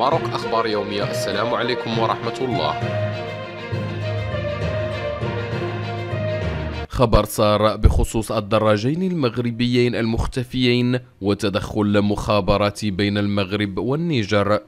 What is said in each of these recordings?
ماروك أخبار يومية السلام عليكم ورحمة الله خبر سار بخصوص الدراجين المغربيين المختفيين وتدخل مخابرات بين المغرب والنيجر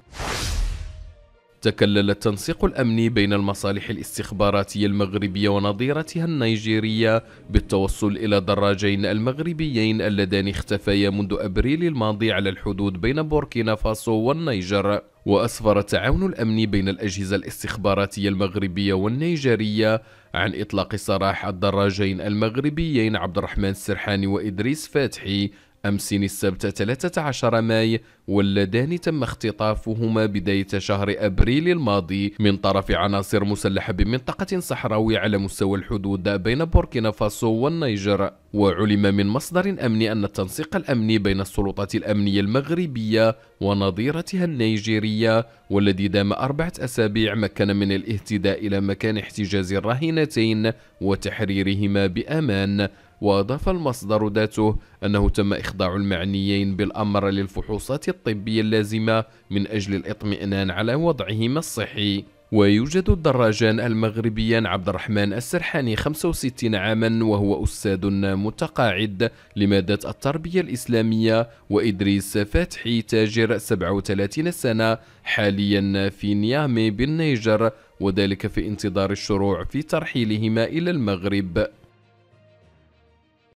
تكلل التنسيق الأمني بين المصالح الاستخباراتية المغربية ونظيرتها النيجيرية بالتوصل إلى دراجين المغربيين اللذان اختفيا منذ أبريل الماضي على الحدود بين بوركينا فاسو والنيجر وأسفر التعاون الأمني بين الأجهزة الاستخباراتية المغربية والنيجيرية عن إطلاق سراح الدراجين المغربيين عبد الرحمن السرحاني وإدريس فاتحي أمس السبت 13 ماي واللذان تم اختطافهما بداية شهر أبريل الماضي من طرف عناصر مسلحة بمنطقة صحراوية على مستوى الحدود بين بوركينا فاسو والنيجر وعلم من مصدر أمني أن التنسيق الأمني بين السلطات الأمنية المغربية ونظيرتها النيجيرية والذي دام أربعة أسابيع مكن من الاهتداء إلى مكان احتجاز الراهنتين وتحريرهما بأمان وأضاف المصدر ذاته أنه تم إخضاع المعنيين بالأمر للفحوصات الطبية اللازمة من أجل الإطمئنان على وضعهما الصحي ويوجد الدراجان المغربيان عبد الرحمن السرحاني 65 عاما وهو أستاذ متقاعد لمادة التربية الإسلامية وإدريس فتحي تاجر 37 سنة حاليا في نيامي بالنيجر وذلك في انتظار الشروع في ترحيلهما إلى المغرب